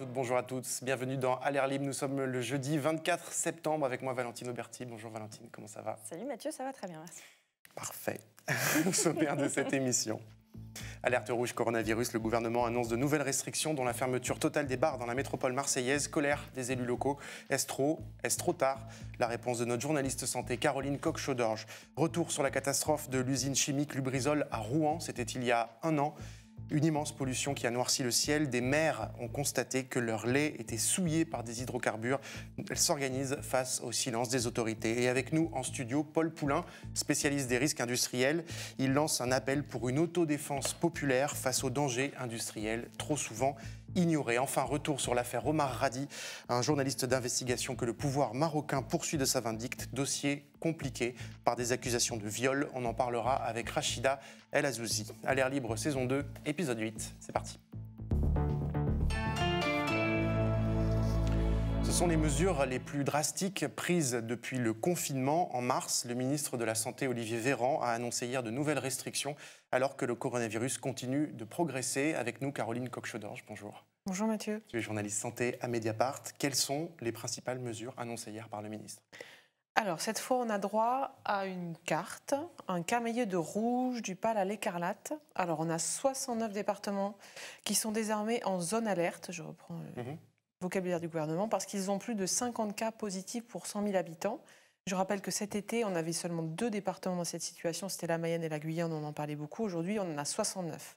bonjour à tous. Bienvenue dans Aller libre. Nous sommes le jeudi 24 septembre avec moi Valentine Auberti. Bonjour Valentine, comment ça va Salut Mathieu, ça va très bien, merci. Parfait. Sommaire de cette émission. Alerte rouge coronavirus, le gouvernement annonce de nouvelles restrictions dont la fermeture totale des bars dans la métropole marseillaise, colère des élus locaux. Est-ce trop Est-ce trop tard La réponse de notre journaliste santé Caroline Coq-Chaudorge. Retour sur la catastrophe de l'usine chimique Lubrizol à Rouen, c'était il y a un an. Une immense pollution qui a noirci le ciel. Des mères ont constaté que leur lait était souillé par des hydrocarbures. Elles s'organisent face au silence des autorités. Et avec nous en studio, Paul Poulain, spécialiste des risques industriels. Il lance un appel pour une autodéfense populaire face aux dangers industriels trop souvent ignorée. Enfin, retour sur l'affaire Omar Radi, un journaliste d'investigation que le pouvoir marocain poursuit de sa vindicte. Dossier compliqué par des accusations de viol. On en parlera avec Rachida El Azouzi. À l'air libre, saison 2, épisode 8. C'est parti. Ce sont les mesures les plus drastiques prises depuis le confinement. En mars, le ministre de la Santé, Olivier Véran, a annoncé hier de nouvelles restrictions alors que le coronavirus continue de progresser. Avec nous, Caroline cochodorge bonjour. Bonjour Mathieu. je suis journaliste santé à Mediapart. Quelles sont les principales mesures annoncées hier par le ministre alors, cette fois, on a droit à une carte, un camélier de rouge, du pâle à l'écarlate. Alors, on a 69 départements qui sont désormais en zone alerte. Je reprends mhm vocabulaire du gouvernement parce qu'ils ont plus de 50 cas positifs pour 100 000 habitants. Je rappelle que cet été, on avait seulement deux départements dans cette situation, c'était la Mayenne et la Guyane, on en parlait beaucoup. Aujourd'hui, on en a 69.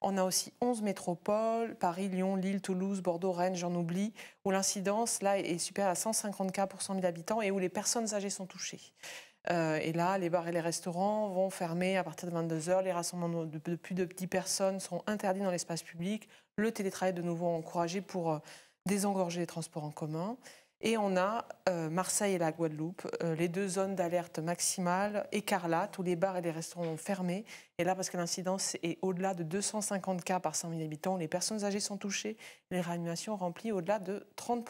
On a aussi 11 métropoles, Paris, Lyon, Lille, Toulouse, Bordeaux, Rennes, j'en oublie, où l'incidence là est supérieure à 150 cas pour 100 000 habitants et où les personnes âgées sont touchées. Euh, et là, les bars et les restaurants vont fermer à partir de 22h, les rassemblements de, plus de 10 personnes sont interdits dans l'espace public, le télétravail de nouveau encouragé pour euh, désengorger les transports en commun. Et on a euh, Marseille et la Guadeloupe, euh, les deux zones d'alerte maximale, écarlate, où les bars et les restaurants ont fermé. Et là, parce que l'incidence est au-delà de 250 cas par 100 000 habitants, les personnes âgées sont touchées, les réanimations remplies au-delà de 30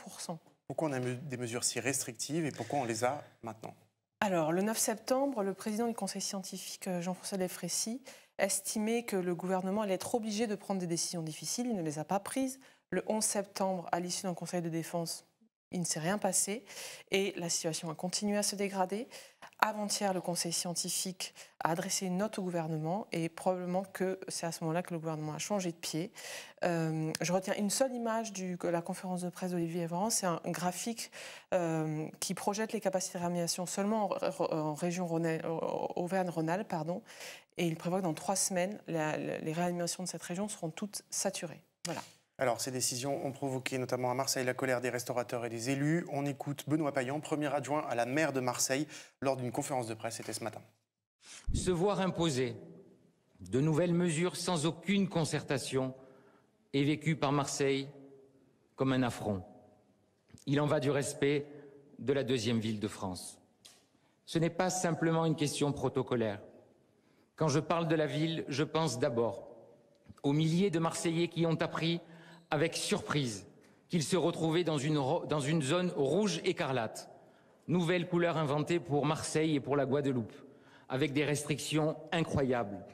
Pourquoi on a des mesures si restrictives et pourquoi on les a maintenant alors, le 9 septembre, le président du conseil scientifique, euh, Jean-François Leffrécy, estimait que le gouvernement allait être obligé de prendre des décisions difficiles. Il ne les a pas prises. Le 11 septembre, à l'issue d'un conseil de défense, il ne s'est rien passé et la situation a continué à se dégrader. Avant-hier, le conseil scientifique a adressé une note au gouvernement et probablement que c'est à ce moment-là que le gouvernement a changé de pied. Euh, je retiens une seule image de la conférence de presse d'Olivier Véran, c'est un graphique euh, qui projette les capacités de réanimation seulement en, région Auvergne-Rhône-Alpes pardon, et il prévoit que dans trois semaines, les réanimations de cette région seront toutes saturées. Voilà. Alors, ces décisions ont provoqué notamment à Marseille la colère des restaurateurs et des élus. On écoute Benoît Payan, premier adjoint à la maire de Marseille, lors d'une conférence de presse, c'était ce matin. Se voir imposer de nouvelles mesures sans aucune concertation est vécu par Marseille comme un affront. Il en va du respect de la deuxième ville de France. Ce n'est pas simplement une question protocolaire. Quand je parle de la ville, je pense d'abord aux milliers de Marseillais qui ont appris avec surprise qu'il se retrouvait dans une, dans une zone rouge écarlate, nouvelle couleur inventée pour Marseille et pour la Guadeloupe, avec des restrictions incroyables,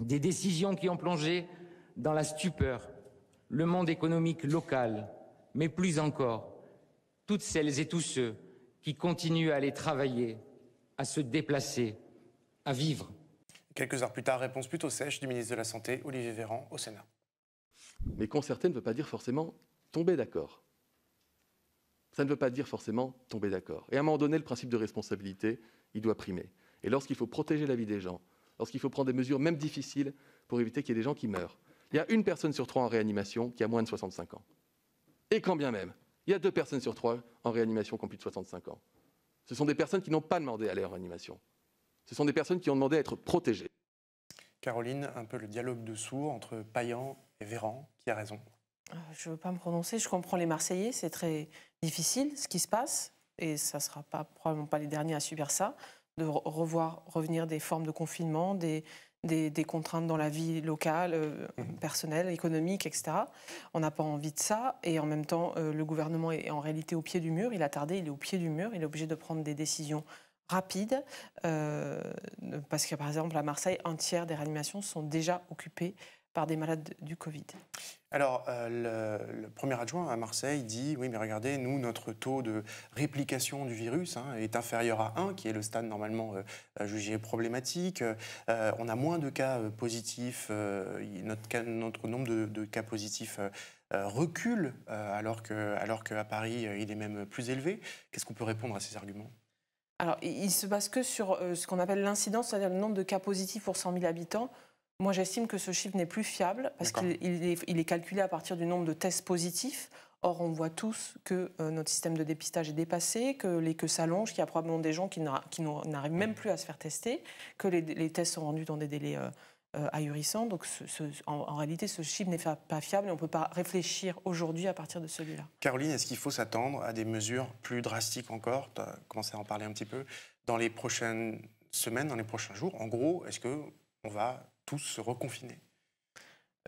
des décisions qui ont plongé dans la stupeur le monde économique local, mais plus encore toutes celles et tous ceux qui continuent à aller travailler, à se déplacer, à vivre. Quelques heures plus tard, réponse plutôt sèche du ministre de la Santé, Olivier Véran, au Sénat. Mais concerter ne veut pas dire forcément tomber d'accord. Ça ne veut pas dire forcément tomber d'accord. Et à un moment donné, le principe de responsabilité, il doit primer. Et lorsqu'il faut protéger la vie des gens, lorsqu'il faut prendre des mesures même difficiles pour éviter qu'il y ait des gens qui meurent, il y a une personne sur trois en réanimation qui a moins de 65 ans. Et quand bien même, il y a deux personnes sur trois en réanimation qui ont plus de 65 ans. Ce sont des personnes qui n'ont pas demandé à aller en réanimation. Ce sont des personnes qui ont demandé à être protégées. Caroline, un peu le dialogue de sourd entre paillant et Véran Qui a raison ah, Je ne veux pas me prononcer. Je comprends les Marseillais. C'est très difficile ce qui se passe. Et ça ne sera pas, probablement pas les derniers à subir ça. De revoir, revenir des formes de confinement, des, des, contraintes dans la vie locale, euh, mhm. personnelle, économique, etc. On n'a pas envie de ça. Et en même temps, euh, le gouvernement est en réalité au pied du mur. Il a tardé, il est au pied du mur. Il est obligé de prendre des décisions rapides. Euh, parce que, par exemple, à Marseille, un tiers des réanimations sont déjà occupées par des malades du Covid alors, euh, le, premier adjoint à Marseille dit Oui, mais regardez, nous, notre taux de réplication du virus hein, est inférieur à 1, qui est le stade normalement euh, euh, jugé problématique. on a moins de cas positifs, notre, nombre de, cas positifs. recule alors que alors qu'à Paris il est même plus élevé. Qu'est-ce qu'on peut répondre à ces arguments Alors il, il se base que sur ce qu'on appelle l'incidence, c'est-à-dire le nombre de cas positifs pour 100 000 habitants. Moi, j'estime que ce chiffre n'est plus fiable parce qu'il est, est, calculé à partir du nombre de tests positifs. Or, on voit tous que euh, notre système de dépistage est dépassé, que les queues s'allongent, qu'il y a probablement des gens qui n'arrivent même mm. plus à se faire tester, que les, tests sont rendus dans des délais euh, euh, ahurissants. Donc, ce, en, réalité, ce chiffre n'est pas fiable et on ne peut pas réfléchir aujourd'hui à partir de celui-là. Caroline, est-ce qu'il faut s'attendre à des mesures plus drastiques encore Tu as commencé à en parler un petit peu. Dans les prochaines semaines, dans les prochains jours, en gros, est-ce que on va tous reconfiner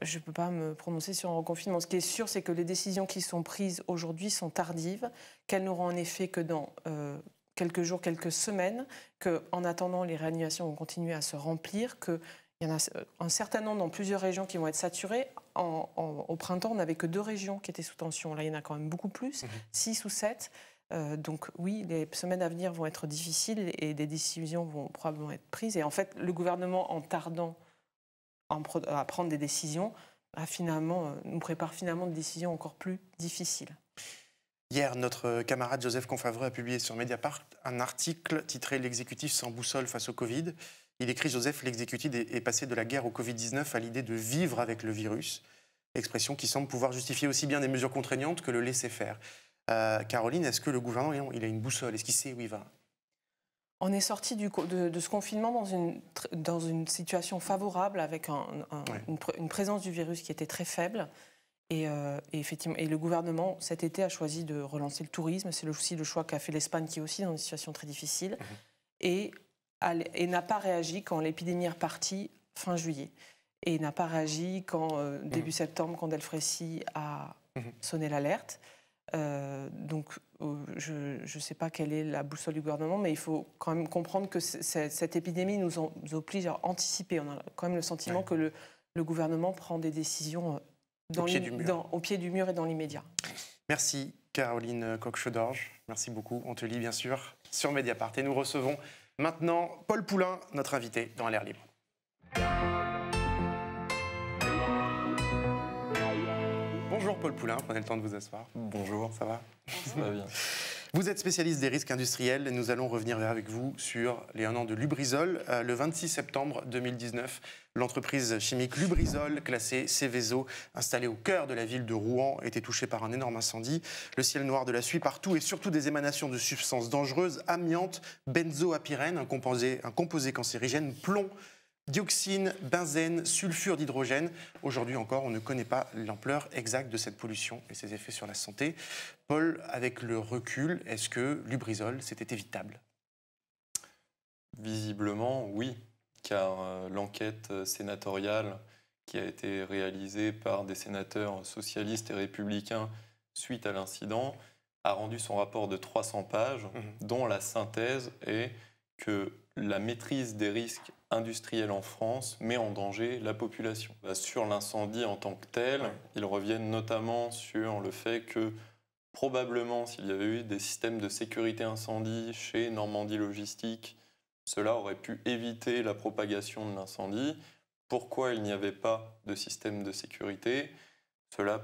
je ne peux pas me prononcer sur un reconfinement. Ce qui est sûr, c'est que les décisions qui sont prises aujourd'hui sont tardives, qu'elles n'auront en effet que dans euh, quelques jours, quelques semaines, qu'en attendant, les réanimations vont continuer à se remplir, qu'il y en a euh, un certain nombre dans plusieurs régions qui vont être saturées. au printemps, on n'avait que deux régions qui étaient sous tension. Là, il y en a quand même beaucoup plus, mhm. six ou sept. Euh, donc oui, les semaines à venir vont être difficiles et des décisions vont probablement être prises. Et en fait, le gouvernement, en tardant à prendre des décisions nous euh, prépare finalement des décisions encore plus difficiles. Hier, notre camarade Joseph Confavreux a publié sur Mediapart un article titré L'exécutif sans boussole face au Covid. Il écrit Joseph, l'exécutif est passé de la guerre au Covid-19 à l'idée de vivre avec le virus, expression qui semble pouvoir justifier aussi bien des mesures contraignantes que le laisser-faire. Euh, Caroline, est-ce que le gouvernement, il a une boussole Est-ce qu'il sait où il va on est sorti de, ce confinement dans une, dans une situation favorable avec une, présence du virus qui était très faible. Euh, et, effectivement, et le gouvernement, cet été, a choisi de relancer le tourisme. C'est aussi le choix qu'a fait l'Espagne, qui est aussi dans une situation très difficile, mhm. et, et n'a pas réagi quand l'épidémie est repartie fin juillet. Et n'a pas réagi quand, euh, mhm. début septembre, quand Delfrécy a mhm. sonné l'alerte. Euh, donc, euh, je ne sais pas quelle est la boussole du gouvernement, mais il faut quand même comprendre que cette épidémie nous, oblige à anticiper. On a quand même le sentiment que le, gouvernement prend des décisions euh, dans au, pied du mur. et dans l'immédiat. Merci Caroline coque Merci beaucoup. On te lit bien sûr sur Mediapart. Et nous recevons maintenant Paul Poulain, notre invité dans l'air libre. Bonjour Paul Poulain, prenez le temps de vous asseoir. Bonjour. Ça va Ça va bien. Vous êtes spécialiste des risques industriels et nous allons revenir avec vous sur les 1 an de Lubrizol. Euh, le 26 septembre 2019, l'entreprise chimique Lubrizol, classée Céveso, installée au cœur de la ville de Rouen, était touchée par un énorme incendie. Le ciel noir de la suie partout et surtout des émanations de substances dangereuses, amiantes, benzoapyrène, composé, un composé cancérigène, plomb, dioxine, benzène, sulfure d'hydrogène. Aujourd'hui encore, on ne connaît pas l'ampleur exacte de cette pollution et ses effets sur la santé. Paul, avec le recul, est-ce que l'ubrisol, c'était évitable Visiblement, oui, car euh, l'enquête euh, sénatoriale qui a été réalisée par des sénateurs socialistes et républicains suite à l'incident a rendu son rapport de 300 pages, mhm. dont la synthèse est que la maîtrise des risques Industriel en France met en danger la population. Bah, sur l'incendie en tant que tel, ils reviennent notamment sur le fait que probablement s'il y avait eu des systèmes de sécurité incendie chez Normandie Logistique, cela aurait pu éviter la propagation de l'incendie. Pourquoi il n'y avait pas de système de sécurité Cela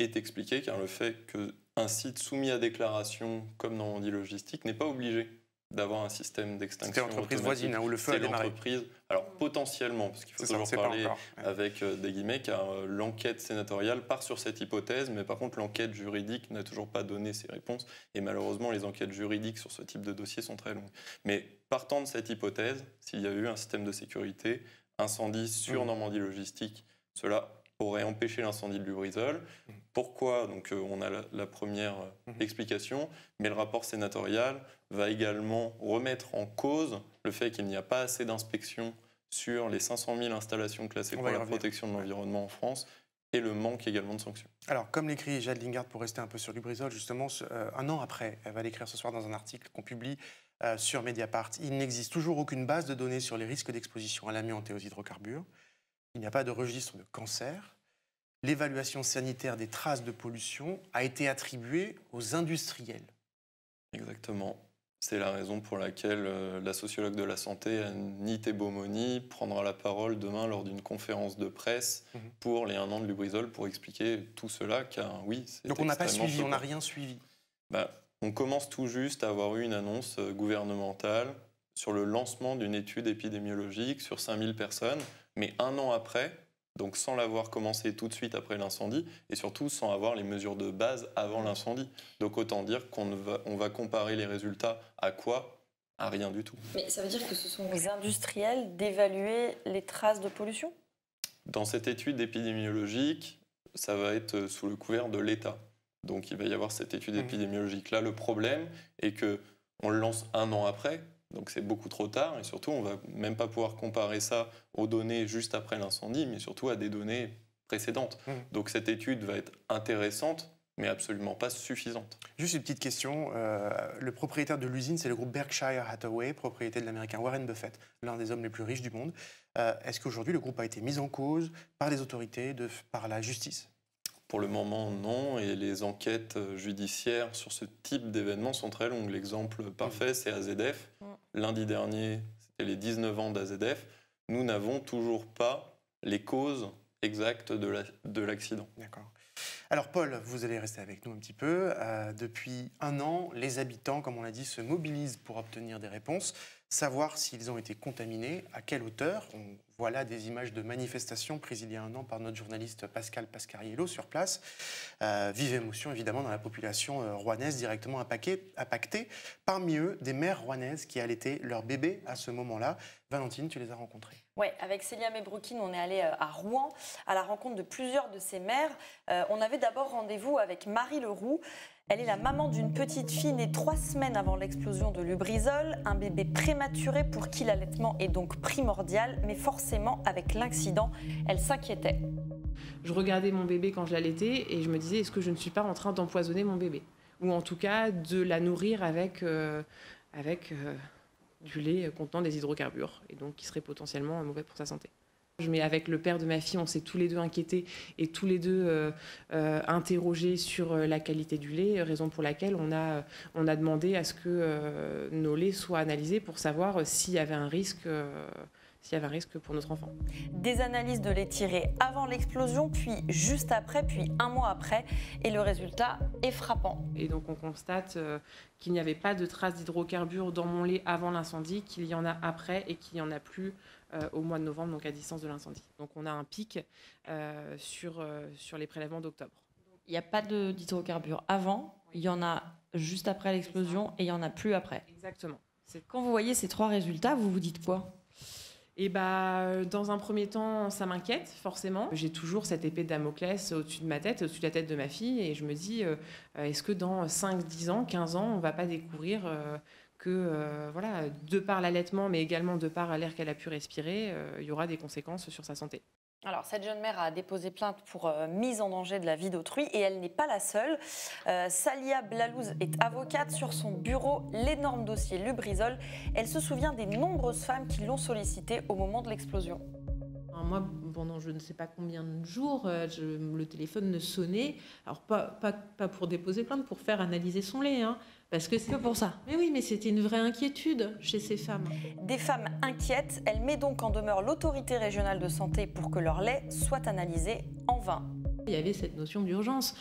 est expliqué car le fait qu'un site soumis à déclaration comme Normandie Logistique n'est pas obligé d'avoir un système d'extinction. C'est l'entreprise voisine hein, où le feu a démarré. l'entreprise, alors potentiellement, parce qu'il faut toujours parler avec euh, des guillemets, car euh, l'enquête sénatoriale part sur cette hypothèse, mais par contre l'enquête juridique n'a toujours pas donné ses réponses, et malheureusement les enquêtes juridiques sur ce type de dossier sont très longues. Mais partant de cette hypothèse, s'il y a eu un système de sécurité, incendie sur mm. Normandie Logistique, cela aurait empêché l'incendie de Lubrizol. Mmh. Pourquoi Donc euh, on a la, première euh, mmh. explication, mais le rapport sénatorial va également remettre en cause le fait qu'il n'y a pas assez d'inspections sur les 500 000 installations classées pour la protection de l'environnement en France et le manque également de sanctions. Alors, comme l'écrit Jade Lingard, pour rester un peu sur Lubrizol, justement, euh, un an après, elle va l'écrire ce soir dans un article qu'on publie sur Mediapart, il n'existe toujours aucune base de données sur les risques d'exposition à l'amiante et aux hydrocarbures il n'y a pas de registre de cancer. L'évaluation sanitaire des traces de pollution a été attribuée aux industriels. Exactement. C'est la raison pour laquelle euh, la sociologue de la santé, Annie Tebomoni, prendra la parole demain lors d'une conférence de presse mhm. pour les 1 an de Lubrizol pour expliquer tout cela, oui, Donc on n'a pas suivi, on n'a rien suivi. Bah, on commence tout juste à avoir eu une annonce euh, gouvernementale sur le lancement d'une étude épidémiologique sur 5000 personnes mais un an après, donc sans l'avoir commencé tout de suite après l'incendie, et surtout sans avoir les mesures de base avant mmh. l'incendie. Donc autant dire qu'on va, on va comparer les résultats à quoi à rien du tout. Mais ça veut dire que ce sont les industriels d'évaluer les traces de pollution Dans cette étude épidémiologique, ça va être euh, sous le couvert de l'État. Donc il va y avoir cette étude mmh. épidémiologique. Là, le problème est que on le lance un an après, donc c'est beaucoup trop tard et surtout on va même pas pouvoir comparer ça aux données juste après l'incendie, mais surtout à des données précédentes. Mmh. Donc cette étude va être intéressante, mais absolument pas suffisante. Juste une petite question. Euh, le propriétaire de l'usine, c'est le groupe Berkshire Hathaway, propriété de l'Américain Warren Buffett, l'un des hommes les plus riches du monde. Euh, est-ce qu'aujourd'hui le groupe a été mis en cause par les autorités, par la justice pour le moment, non, et les enquêtes euh, judiciaires sur ce type d'événements sont très longues. L'exemple parfait, c'est AZF. Mm. Lundi dernier, c'était les 19 ans d'AZF. Nous n'avons toujours pas les causes exactes de l'accident. D'accord. Alors Paul, vous allez rester avec nous un petit peu. Euh, depuis un an, les habitants, comme on l'a dit, se mobilisent pour obtenir des réponses, savoir s'ils ont été contaminés, à quelle hauteur, on voilà des images de manifestations prises il y a un an par notre journaliste Pascal Pascariello sur place. Euh, vive émotion évidemment dans la population euh, rouennaise directement impactée. Parmi eux, des mères rouennaises qui allaitaient leur bébé à ce moment-là. Valentine, tu les as rencontrées. Oui, avec Célia Broquin, on est allé euh, à Rouen à la rencontre de plusieurs de ces mères. on avait d'abord rendez-vous avec Marie Leroux. Elle est la maman d'une petite fille née trois semaines avant l'explosion de Lubrizol, un bébé prématuré pour qui l'allaitement est donc primordial, mais forcément avec l'accident, elle s'inquiétait. Je regardais mon bébé quand je l'allaitais et je me disais est-ce que je ne suis pas en train d'empoisonner mon bébé Ou en tout cas de la nourrir avec, euh, avec euh, du lait contenant des hydrocarbures et donc qui serait potentiellement mauvais pour sa santé. Mais avec le père de ma fille, on s'est tous les deux inquiétés et tous les deux euh, euh, interrogés sur euh, la qualité du lait, raison pour laquelle on a, on a demandé à ce que nos laits soient analysés pour savoir s'il y avait un risque s'il y avait un risque pour notre enfant. Des analyses de lait tirées avant l'explosion, puis juste après, puis un mois après, et le résultat est frappant. Et donc on constate euh, qu'il n'y avait pas de traces d'hydrocarbures dans mon lait avant l'incendie, qu'il y en a après et qu'il n'y en a plus euh, au mois de novembre, donc à distance de l'incendie. Donc on a un pic euh, sur, sur les prélèvements d'octobre. Il n'y a pas d'hydrocarbures avant, il y en a juste après l'explosion et il n'y en a plus après. Exactement. Quand vous voyez ces trois résultats, vous vous dites quoi et bah, euh, dans un premier temps, ça m'inquiète, forcément. J'ai toujours cette épée de Damoclès au-dessus de ma tête, au-dessus de la tête de ma fille, et je me dis, euh, euh, est-ce que dans 5, 10 ans, 15 ans, on va pas découvrir que, voilà, de par l'allaitement, mais également de par l'air qu'elle a pu respirer, il y aura des conséquences sur sa santé. Alors, cette jeune mère a déposé plainte pour euh, mise en danger de la vie d'autrui et elle n'est pas la seule. Euh, Salia Blalouz est avocate sur son bureau, l'énorme dossier Lubrizol. Elle se souvient des nombreuses femmes qui l'ont sollicité au moment de l'explosion. Moi, pendant je ne sais pas combien de jours, euh, le téléphone ne sonnait. Alors, pas, pas, pas, pour déposer plainte, pour faire analyser son lait. Hein. Parce que c'est pour ça. Mais oui, mais c'était une vraie inquiétude chez ces femmes. Des femmes inquiètes, elle met donc en demeure l'autorité régionale de santé pour que leur lait soit analysé en vain. Il y avait cette notion d'urgence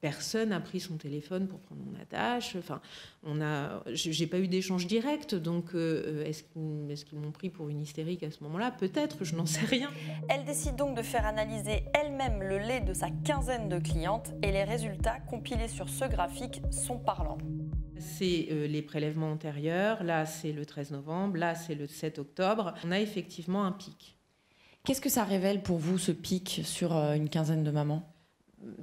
personne n'a pris son téléphone pour prendre mon attache. Enfin, on a, j'ai pas eu d'échange direct, donc euh, est-ce qu'ils m'ont pris pour une hystérique à ce moment-là Peut-être, je n'en sais rien. Elle décide donc de faire analyser elle-même le lait de sa quinzaine de clientes et les résultats compilés sur ce graphique sont parlants. C'est euh, les prélèvements antérieurs, là c'est le 13 novembre, là c'est le 7 octobre. On a effectivement un pic. Qu'est-ce que ça révèle pour vous ce pic sur euh, une quinzaine de mamans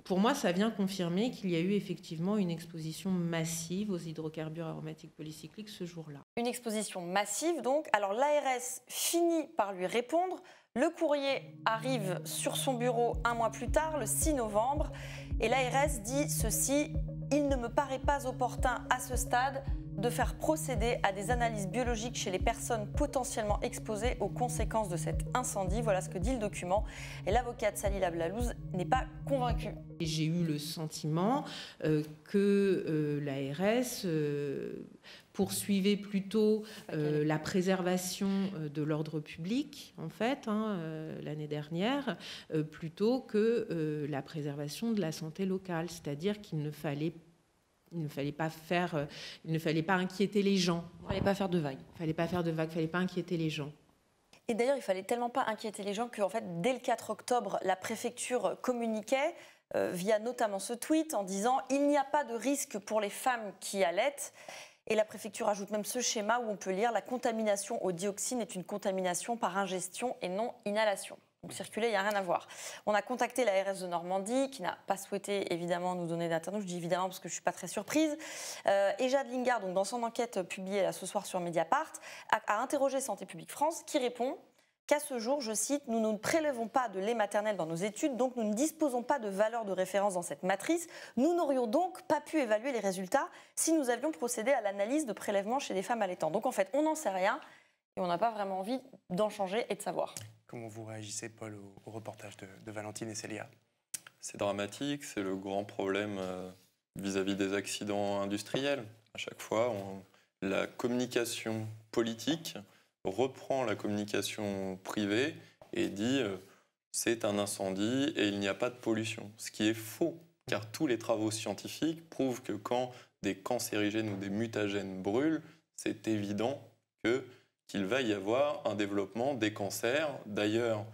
pour moi, ça vient confirmer qu'il y a eu effectivement une exposition massive aux hydrocarbures aromatiques polycycliques ce jour-là. Une exposition massive, donc. Alors l'ARS finit par lui répondre. Le courrier arrive sur son bureau un mois plus tard, le 6 novembre, et l'ARS dit ceci il ne me paraît pas opportun à ce stade de faire procéder à des analyses biologiques chez les personnes potentiellement exposées aux conséquences de cet incendie. Voilà ce que dit le document. Et l'avocate Sally Blalouz n'est pas convaincue. J'ai eu le sentiment euh, que euh, l'ARS euh, poursuivait plutôt euh, la préservation euh, de l'ordre public, en fait, hein, euh, l'année dernière, plutôt que la préservation de la santé locale. C'est-à-dire qu'il ne fallait il ne fallait pas faire, il ne fallait pas inquiéter les gens. Il ne fallait pas faire de vagues. Il ne fallait pas faire de vagues, il ne fallait pas inquiéter les gens. Et d'ailleurs, il fallait tellement pas inquiéter les gens que, en fait, dès le 4 octobre, la préfecture communiquait via notamment ce tweet en disant il n'y a pas de risque pour les femmes qui allaitent. Et la préfecture ajoute même ce schéma où on peut lire la contamination aux dioxines est une contamination par ingestion et non inhalation. Donc circuler, il n'y a rien à voir. On a contacté la RS de Normandie, qui n'a pas souhaité évidemment nous donner d'interview. Je dis évidemment parce que je ne suis pas très surprise. Euh, et Jade Lingard, donc, dans son enquête publiée ce soir sur Mediapart, a interrogé Santé publique France, qui répond qu'à ce jour, je cite, nous ne prélevons pas de lait maternel dans nos études, donc nous ne disposons pas de valeur de référence dans cette matrice. Nous n'aurions donc pas pu évaluer les résultats si nous avions procédé à l'analyse de prélèvements chez des femmes allaitantes. Donc en fait, on n'en sait rien et on n'a pas vraiment envie d'en changer et de savoir. Comment vous réagissez, Paul, au, reportage de, Valentine et Célia C'est dramatique, c'est le grand problème euh, vis-à-vis des accidents industriels. À chaque fois, la communication politique reprend la communication privée et dit euh, c'est un incendie et il n'y a pas de pollution. Ce qui est faux, car tous les travaux scientifiques prouvent que quand des cancérigènes ou des mutagènes brûlent, c'est évident qu'il va y avoir un développement des cancers. D'ailleurs,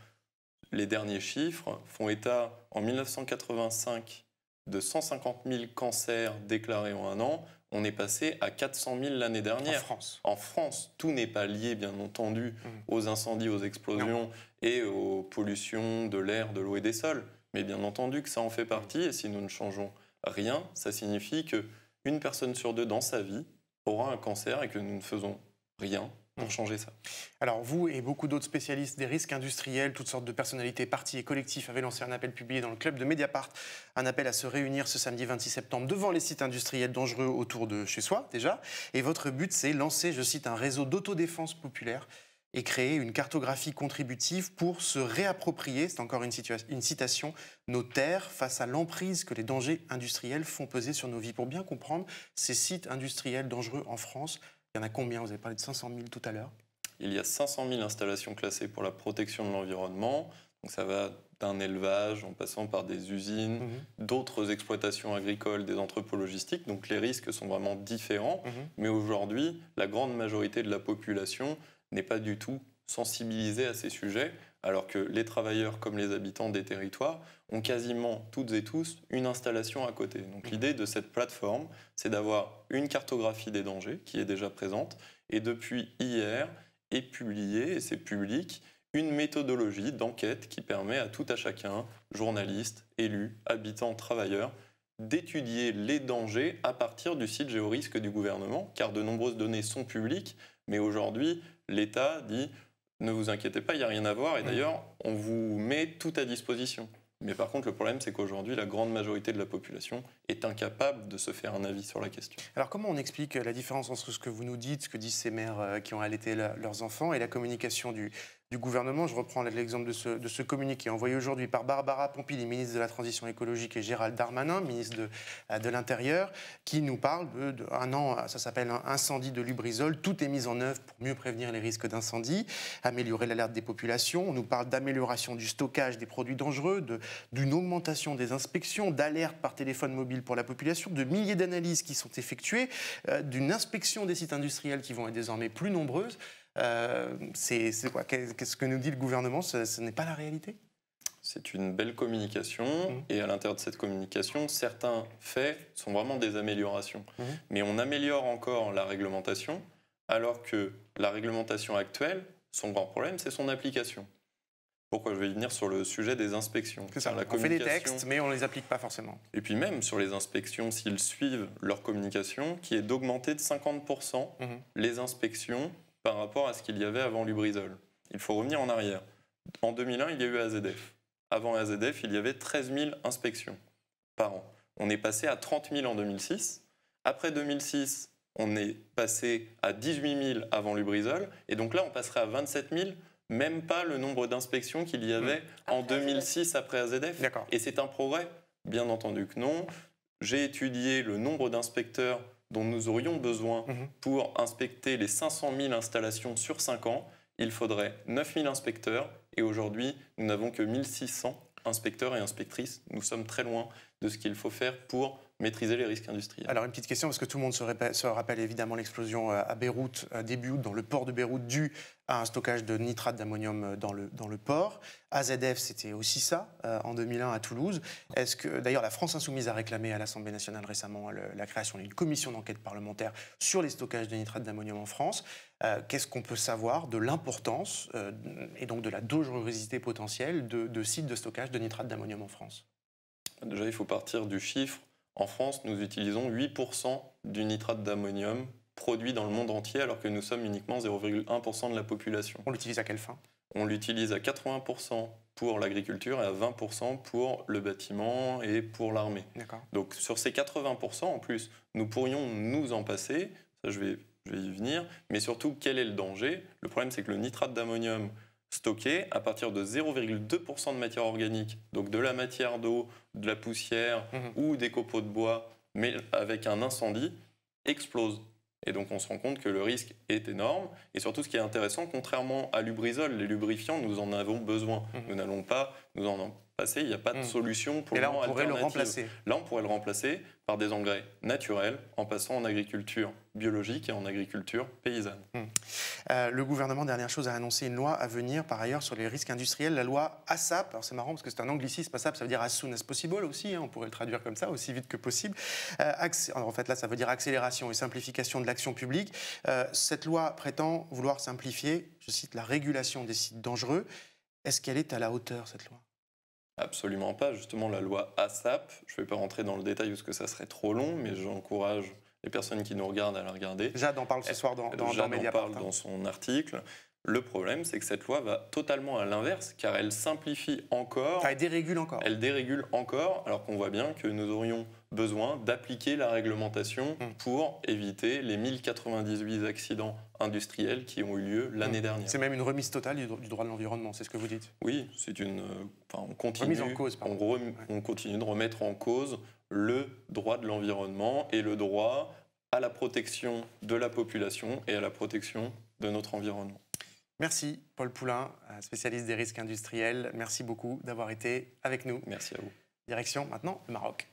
les derniers chiffres font état en 1985 de 150 000 cancers déclarés en un an on est passé à 400 000 l'année dernière. En France. En France, tout n'est pas lié, bien entendu, mm. aux incendies, aux explosions et aux pollutions de l'air, de l'eau et des sols. Mais bien entendu que ça en fait partie. Mm. Et si nous ne changeons rien, ça signifie que une personne sur deux dans sa vie aura un cancer et que nous ne faisons rien ça Alors vous et beaucoup d'autres spécialistes des risques industriels, toutes sortes de personnalités, partis et collectifs avez lancé un appel publié dans le club de Mediapart, un appel à se réunir ce samedi 26 septembre devant les sites industriels dangereux autour de chez soi déjà. Et votre but, c'est lancer, je cite, un réseau d'autodéfense populaire et créer une cartographie contributive pour se réapproprier, c'est encore une, citation, nos terres face à l'emprise que les dangers industriels font peser sur nos vies. Pour bien comprendre ces sites industriels dangereux en France, il y en a combien Vous avez parlé de 500 000 tout à l'heure. Il y a 500 000 installations classées pour la protection de l'environnement. Donc ça va d'un élevage en passant par des usines, mhm. d'autres exploitations agricoles, des entrepôts logistiques. Donc les risques sont vraiment différents. Mhm. Mais aujourd'hui, la grande majorité de la population n'est pas du tout sensibilisée à ces sujets, alors que les travailleurs comme les habitants des territoires ont quasiment toutes et tous une installation à côté. Donc mhm. l'idée de cette plateforme, c'est d'avoir une cartographie des dangers qui est déjà présente et depuis hier est publiée, et c'est public, une méthodologie d'enquête qui permet à tout à chacun, journaliste, élus, habitants, travailleurs, d'étudier les dangers à partir du site géorisque du gouvernement, car de nombreuses données sont publiques, mais aujourd'hui, l'État dit ne vous inquiétez pas, il n'y a rien à voir, et mhm. d'ailleurs, on vous met tout à disposition. Mais par contre, le problème, c'est qu'aujourd'hui, la grande majorité de la population est incapable de se faire un avis sur la question. Alors, comment on explique la différence entre ce que vous nous dites, ce que disent ces mères euh, qui ont allaité leurs enfants, et la communication du, du gouvernement. Je reprends l'exemple de ce, communiqué envoyé aujourd'hui par Barbara Pompili, ministre de la Transition écologique, et Gérald Darmanin, ministre de, euh, l'Intérieur, qui nous parle d'un an, ça s'appelle un incendie de Lubrizol. Tout est mis en œuvre pour mieux prévenir les risques d'incendie, améliorer l'alerte des populations. On nous parle d'amélioration du stockage des produits dangereux, d'une augmentation des inspections, d'alertes par téléphone mobile pour la population, de milliers d'analyses qui sont effectuées, euh, d'une inspection des sites industriels qui vont être désormais plus nombreuses. Euh, c'est Qu'est-ce que nous dit le gouvernement Ce, n'est pas la réalité c'est une belle communication mmh. et à l'intérieur de cette communication, certains faits sont vraiment des améliorations. Mmh. Mais on améliore encore la réglementation alors que la réglementation actuelle, son grand problème, c'est son application. Pourquoi je vais venir sur le sujet des inspections La on fait des textes, mais on ne les applique pas forcément. Et puis même sur les inspections, s'ils suivent leur communication, qui est d'augmenter de 50% mmh. les inspections par rapport à ce qu'il y avait avant Lubrizol. Il faut revenir en arrière. En 2001, il y a eu AZF. Avant AZF, il y avait 13 000 inspections par an. On est passé à 30 000 en 2006. Après 2006, on est passé à 18 000 avant Lubrizol. Et donc là, on passerait à 27 000, même pas le nombre d'inspections qu'il y avait hmm. en 2006 après AZF. Et c'est un progrès, bien entendu que non. J'ai étudié le nombre d'inspecteurs dont nous aurions besoin mhm. pour inspecter les 500 000 installations sur 5 ans, il faudrait 9 000 inspecteurs et aujourd'hui, nous n'avons que 1 600 inspecteurs et inspectrices. Nous sommes très loin de ce qu'il faut faire pour maîtriser les risques industriels. Alors une petite question, parce que tout le monde se, rappelle, évidemment l'explosion euh, à Beyrouth euh, début août, dans le port de Beyrouth, due à un stockage de nitrate d'ammonium euh, dans le, port. AZF, c'était aussi ça, en 2001 à Toulouse. Est-ce que, d'ailleurs, la France Insoumise a réclamé à l'Assemblée nationale récemment hein, la création d'une commission d'enquête parlementaire sur les stockages de nitrate d'ammonium en France. Qu'est-ce qu'on peut savoir de l'importance et donc de la dangerosité potentielle de, de sites de stockage de nitrate d'ammonium en France Déjà, il faut partir du chiffre en France, nous utilisons 8% du nitrate d'ammonium produit dans le monde entier, alors que nous sommes uniquement 0,1% de la population. On l'utilise à quelle fin On l'utilise à 80% pour l'agriculture et à 20% pour le bâtiment et pour l'armée. Donc sur ces 80% en plus, nous pourrions nous en passer, ça je vais, je vais y venir, mais surtout quel est le danger Le problème c'est que le nitrate d'ammonium, stocké à partir de 0,2% de matière organique, donc de la matière d'eau, de la poussière mhm. ou des copeaux de bois, mais avec un incendie, explose. Et donc on se rend compte que le risque est énorme. Et surtout, ce qui est intéressant, contrairement à l'ubrisol, les lubrifiants, nous en avons besoin. Mhm. Nous n'allons pas nous en il n'y a pas de hmm. solution pour le on pourrait le remplacer. Là, on pourrait le remplacer par des engrais naturels en passant en agriculture biologique et en agriculture paysanne. Hmm. Euh, le gouvernement, dernière chose, a annoncé une loi à venir par ailleurs sur les risques industriels, la loi ASAP. Alors c'est marrant parce que c'est un anglicisme, ASAP ça veut dire as soon as possible aussi, hein, on pourrait le traduire comme ça, aussi vite que possible. Euh, en fait là ça veut dire accélération et simplification de l'action publique. Euh, cette loi prétend vouloir simplifier, je cite, la régulation des sites dangereux. Est-ce qu'elle est à la hauteur cette loi Absolument pas. Justement, la loi ASAP, je ne vais pas rentrer dans le détail parce que ça serait trop long, mais j'encourage les personnes qui nous regardent à la regarder. Jade en parle ce soir dans, dans, en parle hein. dans son article. Le problème, c'est que cette loi va totalement à l'inverse, car elle simplifie encore. elle dérégule encore. Elle dérégule encore, alors qu'on voit bien que nous aurions besoin d'appliquer la réglementation hmm. pour éviter les 1098 accidents industriels qui ont eu lieu l'année hmm. dernière. C'est même une remise totale du droit de l'environnement, c'est ce que vous dites Oui, c'est une. Euh, enfin, on continue. Remise en cause, on, on continue de remettre en cause le droit de l'environnement et le droit à la protection de la population et à la protection de notre environnement. Merci Paul Poulain, euh, spécialiste des risques industriels. Merci beaucoup d'avoir été avec nous. Merci à vous. Direction maintenant le Maroc.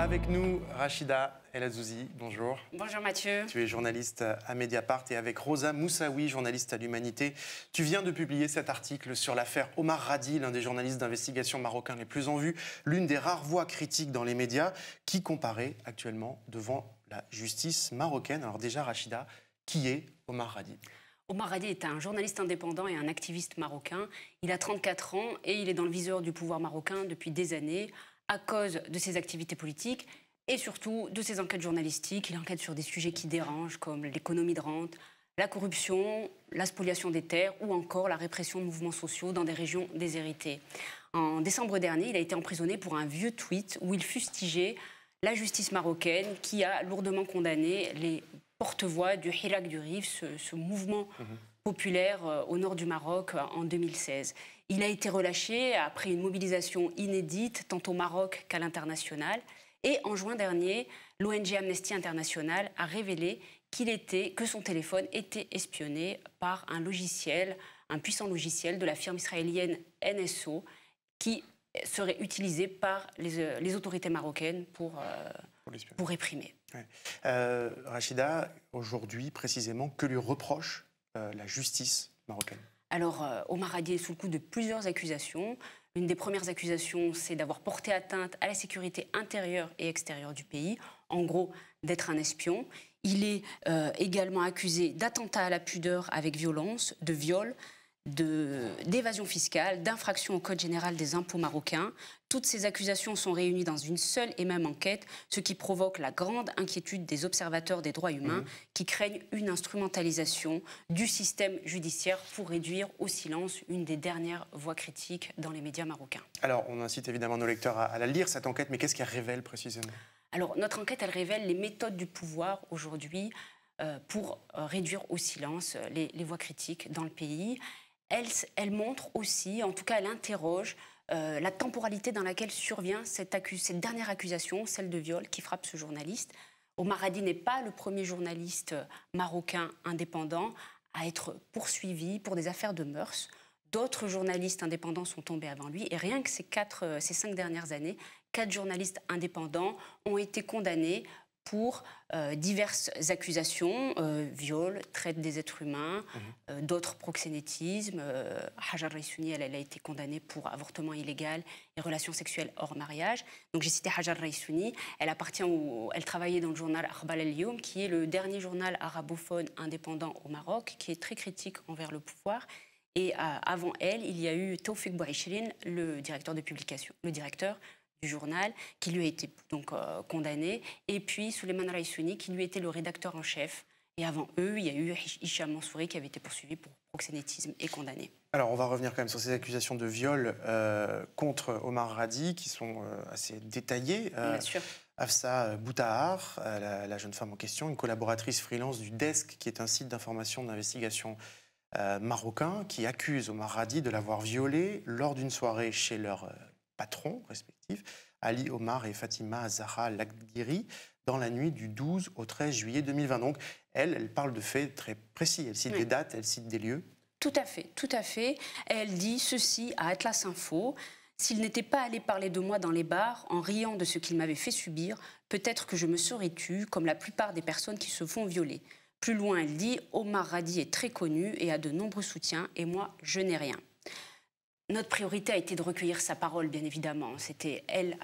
Avec nous, Rachida El Azouzi, bonjour. Bonjour Mathieu. Tu es journaliste à Mediapart et avec Rosa Moussaoui, journaliste à l'Humanité. Tu viens de publier cet article sur l'affaire Omar Radi, l'un des journalistes d'investigation marocains les plus en vue, l'une des rares voix critiques dans les médias qui comparaît actuellement devant la justice marocaine. Alors déjà, Rachida, qui est Omar Radi Omar Radi est un journaliste indépendant et un activiste marocain. Il a 34 ans et il est dans le viseur du pouvoir marocain depuis des années à cause de ses activités politiques et surtout de ses enquêtes journalistiques. Il enquête sur des sujets qui dérangent comme l'économie de rente, la corruption, la spoliation des terres ou encore la répression de mouvements sociaux dans des régions déshéritées. En décembre dernier, il a été emprisonné pour un vieux tweet où il fustigeait la justice marocaine qui a lourdement condamné les porte-voix du Hirak du Rif, ce, mouvement mhm. populaire euh, au nord du Maroc euh, en 2016. Il a été relâché après une mobilisation inédite, tant au Maroc qu'à l'international. Et en juin dernier, l'ONG Amnesty International a révélé qu'il était, que son téléphone était espionné par un logiciel, un puissant logiciel de la firme israélienne NSO, qui serait utilisé par les, euh, autorités marocaines pour, euh, pour, réprimer. Euh, Rachida, aujourd'hui précisément, que lui reproche la justice marocaine alors, euh, Omar Hadi est sous le coup de plusieurs accusations. Une des premières accusations, c'est d'avoir porté atteinte à la sécurité intérieure et extérieure du pays, en gros, d'être un espion. Il est euh, également accusé d'attentat à la pudeur avec violence, de viol, d'évasion fiscale, d'infraction au Code général des impôts marocains. Toutes ces accusations sont réunies dans une seule et même enquête, ce qui provoque la grande inquiétude des observateurs des droits humains mmh. qui craignent une instrumentalisation du système judiciaire pour réduire au silence une des dernières voix critiques dans les médias marocains. Alors, on incite évidemment nos lecteurs à, la lire, cette enquête, mais qu'est-ce qu'elle révèle précisément Alors, notre enquête, elle révèle les méthodes du pouvoir aujourd'hui euh, pour euh, réduire au silence euh, les, les voix critiques dans le pays elle, montre aussi, en tout cas elle interroge euh, la temporalité dans laquelle survient cette, dernière accusation, celle de viol qui frappe ce journaliste. Omar Hadi n'est pas le premier journaliste euh, marocain indépendant à être poursuivi pour des affaires de mœurs. D'autres journalistes indépendants sont tombés avant lui et rien que ces, quatre, euh, ces cinq dernières années, quatre journalistes indépendants ont été condamnés pour euh, diverses accusations, euh, viol, traite des êtres humains, mhm. euh, d'autres proxénétismes. Hajar Raisouni, elle, a été condamnée pour avortement illégal et relations sexuelles hors mariage. Donc j'ai cité Hajar Raisouni. Elle appartient au, elle travaillait dans le journal Arbal El qui est le dernier journal arabophone indépendant au Maroc, qui est très critique envers le pouvoir. Et avant elle, il y a eu Tofik Bouachirin, le directeur de publication, le directeur du journal, qui lui a été donc euh, condamné, et puis Souleymane Raissouni, qui lui était le rédacteur en chef. Et avant eux, il y a eu Hicham Mansouri qui avait été poursuivi pour proxénétisme et condamné. Alors, on va revenir quand même sur ces accusations de viol euh, contre Omar Radi, qui sont euh, assez détaillées. Bien Afsa Boutahar, la, jeune femme en question, une collaboratrice freelance du Desk, qui est un site d'information d'investigation marocain, qui accuse Omar Radi de l'avoir violée lors d'une soirée chez leur patrons respectifs, Ali Omar et Fatima Zahra Lagdiri, dans la nuit du 12 au 13 juillet 2020. Donc, elle, elle parle de faits très précis. Elle cite des dates, elle cite des lieux. Tout à fait, tout à fait. Elle dit ceci à Atlas Info. S'il n'était pas allé parler de moi dans les bars en riant de ce qu'il m'avait fait subir, peut-être que je me serais tue, comme la plupart des personnes qui se font violer. Plus loin, elle dit Omar Radi est très connu et a de nombreux soutiens, et moi, je n'ai rien. Notre priorité a été de recueillir sa parole, bien évidemment. C'était elle,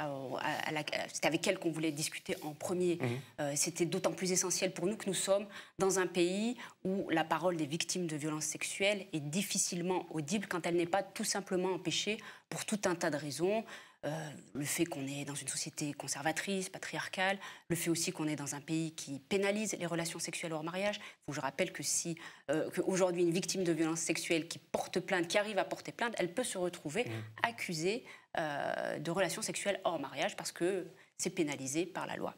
avec elle qu'on voulait discuter en premier. Mhm. Euh, c'était d'autant plus essentiel pour nous que nous sommes dans un pays où la parole des victimes de violences sexuelles est difficilement audible quand elle n'est pas tout simplement empêchée pour tout un tas de raisons, euh, le fait qu'on est dans une société conservatrice, patriarcale, le fait aussi qu'on est dans un pays qui pénalise les relations sexuelles hors mariage. je rappelle que si euh, aujourd'hui une victime de violence sexuelle qui porte plainte, qui arrive à porter plainte, elle peut se retrouver mmh. accusée euh, de relations sexuelles hors mariage parce que c'est pénalisé par la loi.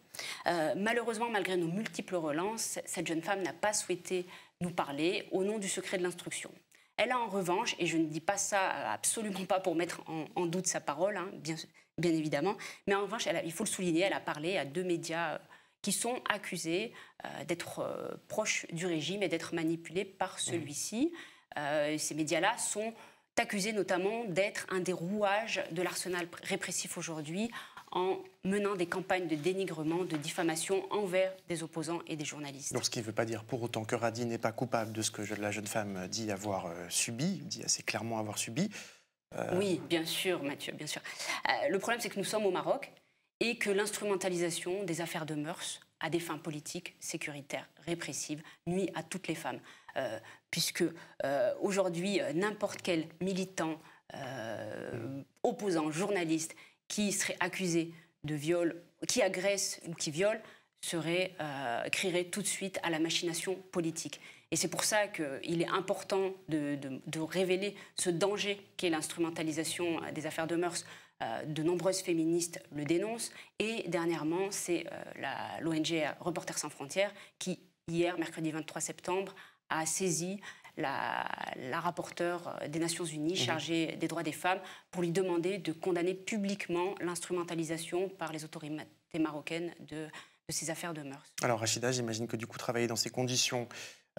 malheureusement, malgré nos multiples relances, cette jeune femme n'a pas souhaité nous parler au nom du secret de l'instruction. Elle a en revanche, et je ne dis pas ça euh, absolument pas pour mettre en, doute sa parole, hein, bien, évidemment, mais en revanche, il faut le souligner, elle a parlé à deux médias euh, qui sont accusés euh, d'être proches du régime et d'être manipulés par celui-ci. ces médias-là sont accusés notamment d'être un des rouages de l'arsenal répressif aujourd'hui, en menant des campagnes de dénigrement, de diffamation envers des opposants et des journalistes. ce qui ne veut pas dire pour autant que Radi n'est pas coupable de ce que la jeune femme dit avoir euh, subi, dit assez clairement avoir subi. Euh, oui, bien sûr, Mathieu, bien sûr. Euh, le problème, c'est que nous sommes au Maroc et que l'instrumentalisation des affaires de mœurs à des fins politiques, sécuritaires, répressives, nuit à toutes les femmes. puisque aujourd'hui, n'importe quel militant, opposant, journaliste qui serait accusé de viol, qui agresse ou qui viole, serait, euh, crierait tout de suite à la machination politique. Et c'est pour ça qu'il est important de, révéler ce danger qu'est l'instrumentalisation euh, des affaires de mœurs. Euh, de nombreuses féministes le dénoncent. Et dernièrement, c'est l'ONG Reporters sans frontières qui, hier, mercredi 23 septembre, a saisi la, rapporteure euh, des Nations Unies mhm. chargée des droits des femmes pour lui demander de condamner publiquement l'instrumentalisation par les autorités marocaines de, ces affaires de mœurs. Alors Rachida, j'imagine que du coup travailler dans ces conditions,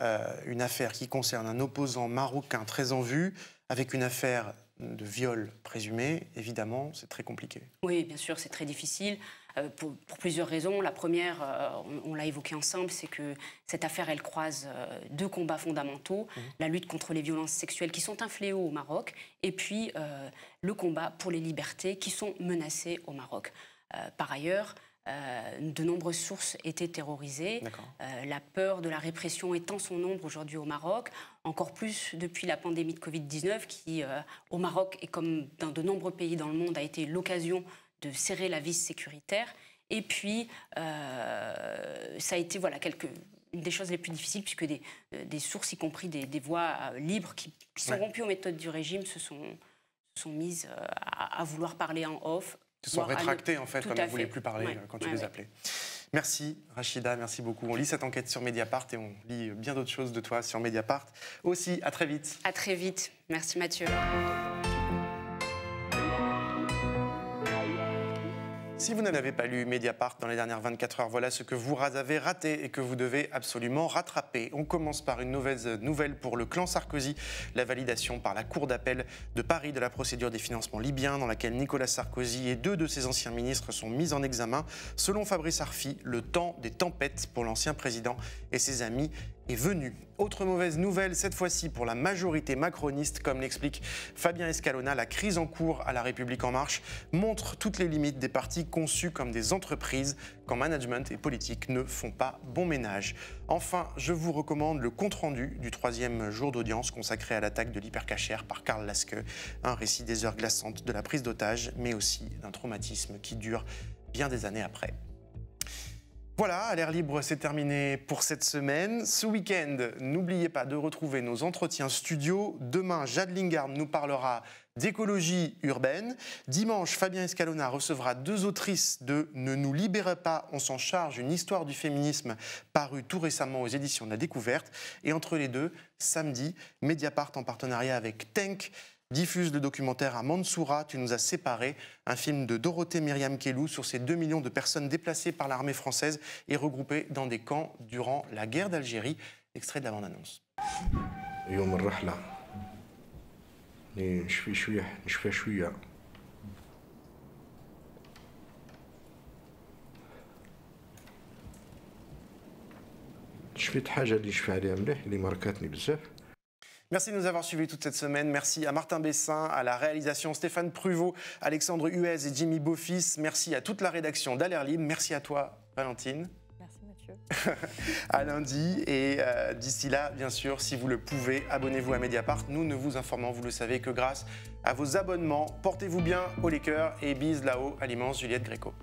euh, une affaire qui concerne un opposant marocain très en vue, avec une affaire de viol présumé, évidemment, c'est très compliqué. Oui, bien sûr, c'est très difficile. Euh, pour, plusieurs raisons. La première, euh, on, l'a évoqué ensemble, c'est que cette affaire, elle croise euh, deux combats fondamentaux, mmh. la lutte contre les violences sexuelles qui sont un fléau au Maroc, et puis le combat pour les libertés qui sont menacées au Maroc. par ailleurs, de nombreuses sources étaient terrorisées. la peur de la répression étant son nombre aujourd'hui au Maroc, encore plus depuis la pandémie de Covid-19 qui, au Maroc et comme dans de nombreux pays dans le monde, a été l'occasion de serrer la vis sécuritaire. Et puis, euh, ça a été voilà, quelques, une des choses les plus difficiles, puisque des, euh, des sources, y compris des, des euh, libres qui, sont rompues aux méthodes du régime, se sont, sont mises à, vouloir parler en off. Se sont rétractées, en fait, quand on ne voulait plus parler, quand tu les appelais. Merci Rachida, merci beaucoup. On lit cette enquête sur Mediapart et on lit bien d'autres choses de toi sur Mediapart. Aussi, à très vite. À très vite. Merci Mathieu. Si vous n'avez pas lu, Mediapart dans les dernières 24 heures, voilà ce que vous avez raté et que vous devez absolument rattraper. On commence par une nouvelle euh, nouvelle pour le clan Sarkozy, la validation par la Cour d'appel de Paris de la procédure des financements libyens dans laquelle Nicolas Sarkozy et deux de ses anciens ministres sont mis en examen. Selon Fabrice Arfi, le temps des tempêtes pour l'ancien président et ses amis est venue. Autre mauvaise nouvelle, cette fois-ci pour la majorité macroniste, comme l'explique Fabien Escalona, la crise en cours à La République en marche montre toutes les limites des partis conçus comme des entreprises quand management et politique ne font pas bon ménage. Enfin, je vous recommande le compte-rendu du troisième jour d'audience consacré à l'attaque de l'hypercachère par Karl Laske, un récit des heures glaçantes de la prise d'otage, mais aussi d'un traumatisme qui dure bien des années après. Voilà, à l'air libre, c'est terminé pour cette semaine. Ce week-end, n'oubliez pas de retrouver nos entretiens studio. Demain, Jade Lingard nous parlera d'écologie urbaine. Dimanche, Fabien Escalona recevra deux autrices de Ne nous libérez pas, on s'en charge, une histoire du féminisme parue tout récemment aux éditions de la Découverte. Et entre les deux, samedi, Mediapart en partenariat avec Tank diffuse le documentaire à Mansoura, Tu nous as séparés, un film de Dorothée Myriam Kellou sur ces 2 millions de personnes déplacées par l'armée française et regroupées dans des camps durant la guerre d'Algérie. Extrait de la bande-annonce. Merci de nous avoir suivis toute cette semaine. Merci à Martin Bessin, à la réalisation Stéphane Pruvot, Alexandre Huez et Jimmy Beaufis. Merci à toute la rédaction d'Aller Libre. Merci à toi, Valentine. Merci Mathieu. à lundi. Et euh, d'ici là, bien sûr, si vous le pouvez, abonnez-vous à Mediapart. Nous ne vous informons, vous le savez, que grâce à vos abonnements. Portez-vous bien, au les cœurs, et bise là-haut à l'immense Juliette Gréco.